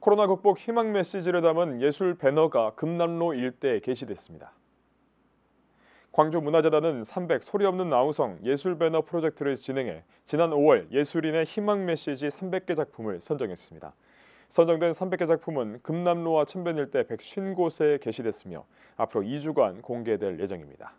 코로나 극복 희망 메시지를 담은 예술 배너가 금남로 일대에 게시됐습니다. 광주문화재단은 300 소리 없는 아우성 예술 배너 프로젝트를 진행해 지난 5월 예술인의 희망 메시지 300개 작품을 선정했습니다. 선정된 300개 작품은 금남로와 천변 일대 150곳에 게시됐으며 앞으로 2주간 공개될 예정입니다.